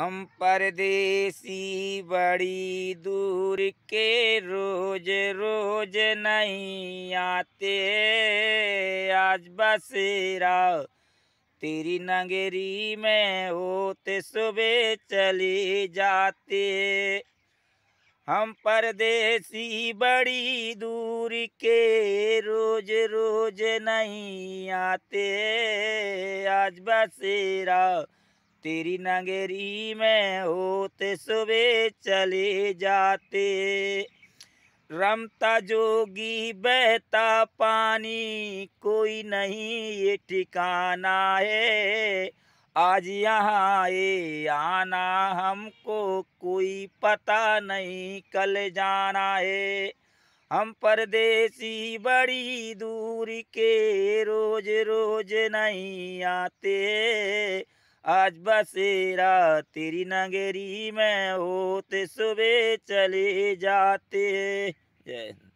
हम परदेसी बड़ी दूर के रोज रोज नहीं आते आज बसेरा तेरी नगरी में होते सुबह चले जाते हम परदेसी बड़ी दूर के रोज रोज नहीं आते आज बसेरा तेरी नगरी में होते सुबह चले जाते रमता जोगी बहता पानी कोई नहीं ये ठिकाना है आज यहाँ ये आना हमको कोई पता नहीं कल जाना है हम परदेसी बड़ी दूर के रोज रोज नहीं आते आज बसेरा तेरी नगरी में होते सुबह चले जाते जय